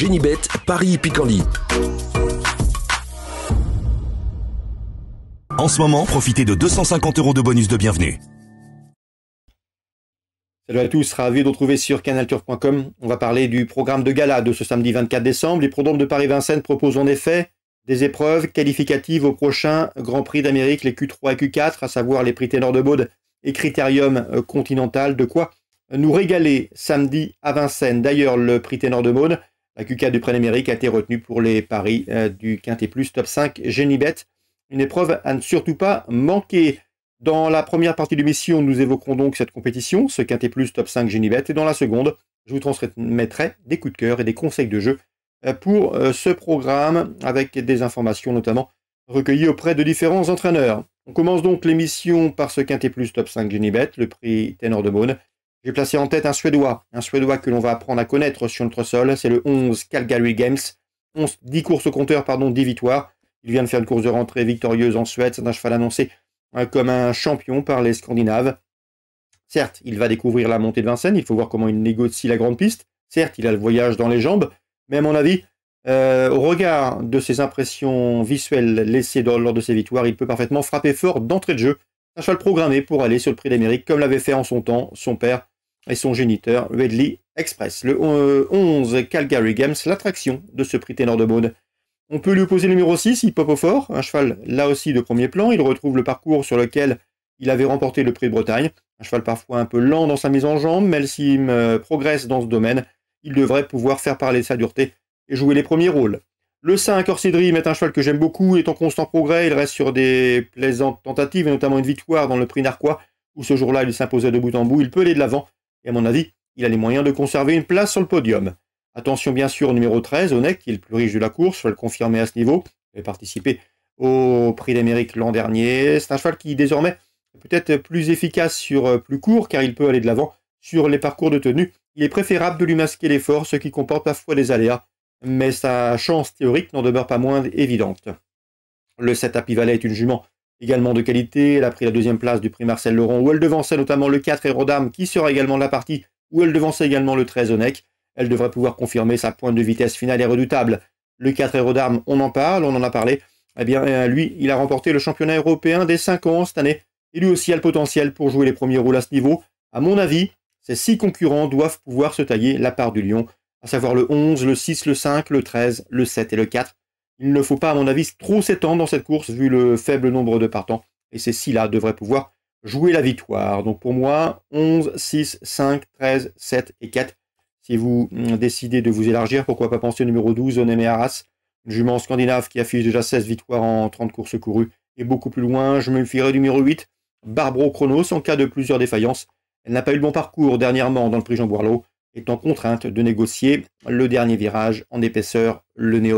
Génibet, Paris Picandie. En ce moment, profitez de 250 euros de bonus de bienvenue. Salut à tous, ravi de retrouver sur canalture.com. On va parler du programme de gala de ce samedi 24 décembre. Les programmes de Paris-Vincennes proposent en effet des épreuves qualificatives au prochain Grand Prix d'Amérique, les Q3 et Q4, à savoir les prix Ténor de Baude et Critérium euh, Continental. De quoi nous régaler samedi à Vincennes. D'ailleurs, le prix Ténor de Maude. QK du pré a été retenue pour les paris euh, du Quintet Plus Top 5 Genibet. Une épreuve à ne surtout pas manquer. Dans la première partie de l'émission, nous évoquerons donc cette compétition, ce Quintet Plus Top 5 Genibet. Et dans la seconde, je vous transmettrai des coups de cœur et des conseils de jeu euh, pour euh, ce programme, avec des informations notamment recueillies auprès de différents entraîneurs. On commence donc l'émission par ce Quintet Plus Top 5 Genibet, le prix Ténor de Beaune. J'ai placé en tête un Suédois, un Suédois que l'on va apprendre à connaître sur notre sol, c'est le 11 Calgary Games. 11, 10 courses au compteur, pardon, 10 victoires. Il vient de faire une course de rentrée victorieuse en Suède, c'est un cheval annoncé euh, comme un champion par les Scandinaves. Certes, il va découvrir la montée de Vincennes, il faut voir comment il négocie la grande piste. Certes, il a le voyage dans les jambes, mais à mon avis, euh, au regard de ses impressions visuelles laissées lors de ses victoires, il peut parfaitement frapper fort d'entrée de jeu. Un cheval programmé pour aller sur le prix d'Amérique, comme l'avait fait en son temps son père, et son géniteur Redley Express. Le 11 euh, Calgary Games, l'attraction de ce prix ténor de mode. On peut lui opposer le numéro 6, il pop au fort, un cheval là aussi de premier plan, il retrouve le parcours sur lequel il avait remporté le prix de Bretagne, un cheval parfois un peu lent dans sa mise en jambe, mais s'il euh, progresse dans ce domaine, il devrait pouvoir faire parler sa dureté et jouer les premiers rôles. Le 5, Orsidri, est un cheval que j'aime beaucoup, il est en constant progrès, il reste sur des plaisantes tentatives, et notamment une victoire dans le prix Narquois, où ce jour-là il s'imposait de bout en bout, il peut aller de l'avant, et à mon avis, il a les moyens de conserver une place sur le podium. Attention bien sûr au numéro 13, Onek, qui est le plus riche de la course, je le confirmer à ce niveau. Il a participé au Prix d'Amérique l'an dernier. C'est un cheval qui désormais est peut-être plus efficace sur euh, plus court, car il peut aller de l'avant sur les parcours de tenue. Il est préférable de lui masquer l'effort, ce qui comporte parfois des aléas, mais sa chance théorique n'en demeure pas moins évidente. Le 7 à est une jument également de qualité. Elle a pris la deuxième place du prix Marcel Laurent, où elle devançait notamment le 4 héros qui sera également de la partie, où elle devançait également le 13 Onec. Elle devrait pouvoir confirmer sa pointe de vitesse finale et redoutable. Le 4 héros d'armes, on en parle, on en a parlé. Eh bien, euh, lui, il a remporté le championnat européen des 5 ans cette année. Et lui aussi a le potentiel pour jouer les premiers rôles à ce niveau. À mon avis, ces six concurrents doivent pouvoir se tailler la part du lion, à savoir le 11, le 6, le 5, le 13, le 7 et le 4. Il ne faut pas, à mon avis, trop s'étendre dans cette course vu le faible nombre de partants. Et ces six-là devraient pouvoir jouer la victoire. Donc pour moi, 11, 6, 5, 13, 7 et 4. Si vous hum, décidez de vous élargir, pourquoi pas penser au numéro 12, Onemé Arras, jument scandinave qui affiche déjà 16 victoires en 30 courses courues. Et beaucoup plus loin, je me fierai du numéro 8, Barbro Chronos, en cas de plusieurs défaillances. Elle n'a pas eu le bon parcours dernièrement dans le prix Jean est étant contrainte de négocier le dernier virage en épaisseur, le nez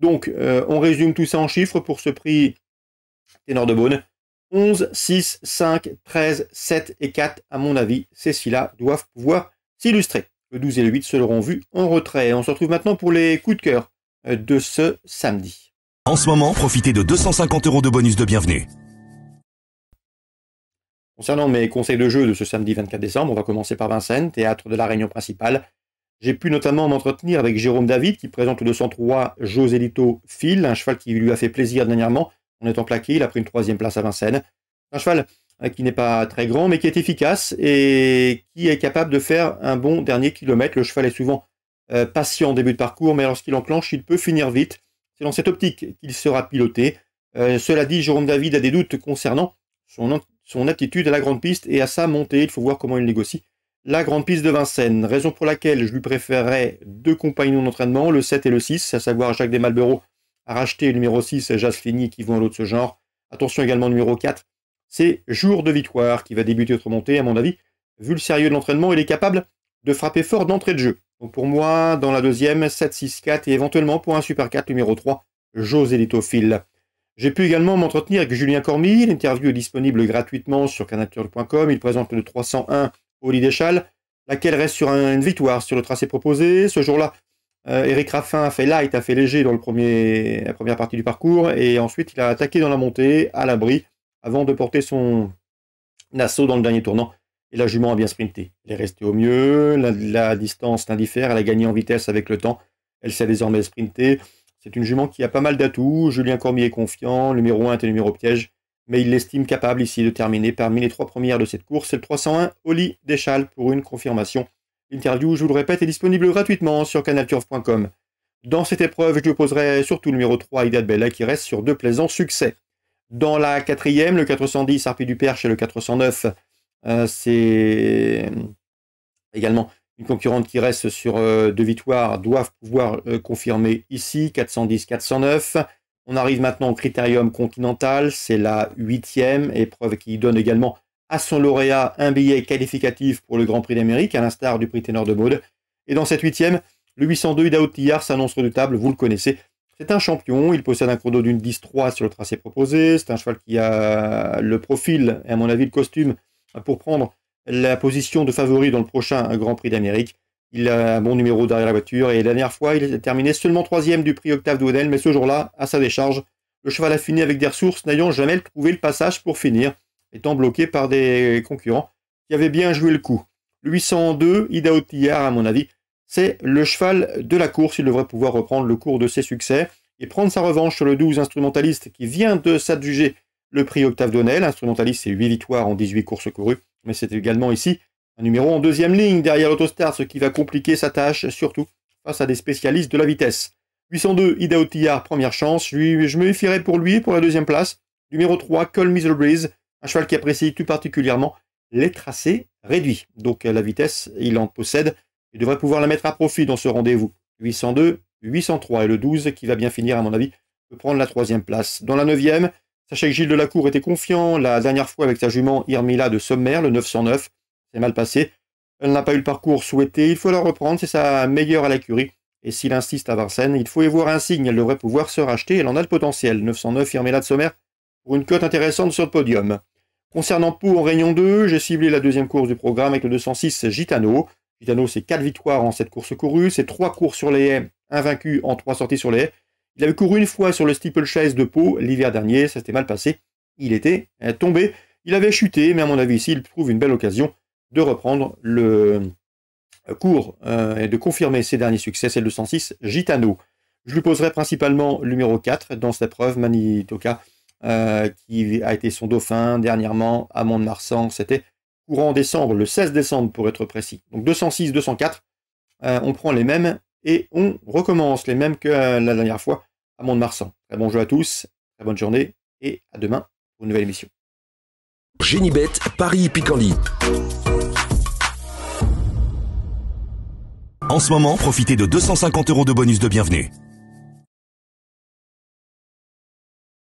donc, euh, on résume tout ça en chiffres pour ce prix ténor de Beaune. 11, 6, 5, 13, 7 et 4, à mon avis, ces six-là doivent pouvoir s'illustrer. Le 12 et le 8 seront vus en retrait. On se retrouve maintenant pour les coups de cœur euh, de ce samedi. En ce moment, profitez de 250 euros de bonus de bienvenue. Concernant mes conseils de jeu de ce samedi 24 décembre, on va commencer par Vincennes, théâtre de la Réunion principale. J'ai pu notamment m'entretenir avec Jérôme David, qui présente le 203 José Lito Phil, un cheval qui lui a fait plaisir dernièrement en étant plaqué. Il a pris une troisième place à Vincennes. Un cheval euh, qui n'est pas très grand, mais qui est efficace et qui est capable de faire un bon dernier kilomètre. Le cheval est souvent euh, patient en début de parcours, mais lorsqu'il enclenche, il peut finir vite. C'est dans cette optique qu'il sera piloté. Euh, cela dit, Jérôme David a des doutes concernant son, son attitude à la grande piste et à sa montée. Il faut voir comment il négocie la grande piste de Vincennes, raison pour laquelle je lui préférerais deux compagnons d'entraînement, le 7 et le 6, à savoir Jacques Desmalbereaux à racheter le numéro 6 et Fini qui vont à l'autre de ce genre. Attention également numéro 4, c'est Jour de Victoire qui va débuter votre montée, à mon avis. Vu le sérieux de l'entraînement, il est capable de frapper fort d'entrée de jeu. Donc pour moi, dans la deuxième, 7-6-4 et éventuellement pour un Super 4 numéro 3, José Litofil. J'ai pu également m'entretenir avec Julien Cormy. L'interview est disponible gratuitement sur canature.com, Il présente le 301 Oli laquelle reste sur une victoire sur le tracé proposé. Ce jour-là, Eric euh, Raffin a fait light, a fait léger dans le premier, la première partie du parcours, et ensuite il a attaqué dans la montée, à l'abri, avant de porter son assaut dans le dernier tournant. Et la jument a bien sprinté. Elle est restée au mieux, la, distance l'indiffère, elle a gagné en vitesse avec le temps, elle sait désormais sprinter. C'est une jument qui a pas mal d'atouts, Julien Cormier est confiant, numéro 1 était numéro piège, mais il l'estime capable ici de terminer parmi les trois premières de cette course. C'est le 301 Oli Deschal pour une confirmation. L'interview, je vous le répète, est disponible gratuitement sur canalturf.com. Dans cette épreuve, je poserai surtout le numéro 3, Ida Bella, qui reste sur deux plaisants succès. Dans la quatrième, le 410 Harpy du Perche et le 409, euh, c'est également une concurrente qui reste sur euh, deux victoires, doivent pouvoir euh, confirmer ici, 410-409. On arrive maintenant au critérium continental, c'est la huitième épreuve qui donne également à son lauréat un billet qualificatif pour le Grand Prix d'Amérique, à l'instar du Prix Ténor de Maude. Et dans cette huitième, le 802 Idaho Tillard s'annonce redoutable, vous le connaissez. C'est un champion, il possède un chrono d'une 10-3 sur le tracé proposé, c'est un cheval qui a le profil, et à mon avis le costume, pour prendre la position de favori dans le prochain Grand Prix d'Amérique. Il a un bon numéro derrière la voiture et la dernière fois, il a terminé seulement troisième du prix Octave Douanel, mais ce jour-là, à sa décharge, le cheval a fini avec des ressources, n'ayant jamais trouvé le passage pour finir, étant bloqué par des concurrents qui avaient bien joué le coup. Le 802, Idaho à mon avis, c'est le cheval de la course. Il devrait pouvoir reprendre le cours de ses succès et prendre sa revanche sur le 12 instrumentaliste qui vient de s'adjuger le prix Octave Douanel. Instrumentaliste, c'est 8 victoires en 18 courses courues, mais c'est également ici un numéro en deuxième ligne derrière l'Autostar, ce qui va compliquer sa tâche, surtout face à des spécialistes de la vitesse. 802, Ida première chance. Lui, je me fierai pour lui pour la deuxième place. Numéro 3, Cole un cheval qui apprécie tout particulièrement les tracés réduits. Donc la vitesse, il en possède et devrait pouvoir la mettre à profit dans ce rendez-vous. 802, 803 et le 12 qui va bien finir à mon avis peut prendre la troisième place. Dans la neuvième, sachez que Gilles Delacour était confiant la dernière fois avec sa jument Irmila de Sommer, le 909 mal passé. Elle n'a pas eu le parcours souhaité, il faut la reprendre, c'est sa meilleure à la Et s'il insiste à Vincennes, il faut y voir un signe, elle devrait pouvoir se racheter, elle en a le potentiel. 909 fermez-la de sommaire, pour une cote intéressante sur le podium. Concernant Pau en Réunion 2, j'ai ciblé la deuxième course du programme avec le 206 Gitano. Gitano, c'est 4 victoires en 7 courses courues, c'est 3 courses sur les haies, invaincu en 3 sorties sur les haies. Il avait couru une fois sur le steeple Chase de Pau l'hiver dernier, ça s'était mal passé. Il était euh, tombé, il avait chuté, mais à mon avis ici, il trouve une belle occasion de reprendre le cours euh, et de confirmer ses derniers succès, c'est le 206 Gitano. Je lui poserai principalement le numéro 4 dans cette preuve Manitoka, euh, qui a été son dauphin dernièrement à Mont-de-Marsan. C'était courant décembre, le 16 décembre pour être précis. Donc 206, 204, euh, on prend les mêmes et on recommence les mêmes que la dernière fois à Mont-de-Marsan. bonjour à tous, très bonne journée et à demain pour une nouvelle émission. Paris En ce moment, profitez de 250 euros de bonus de bienvenue.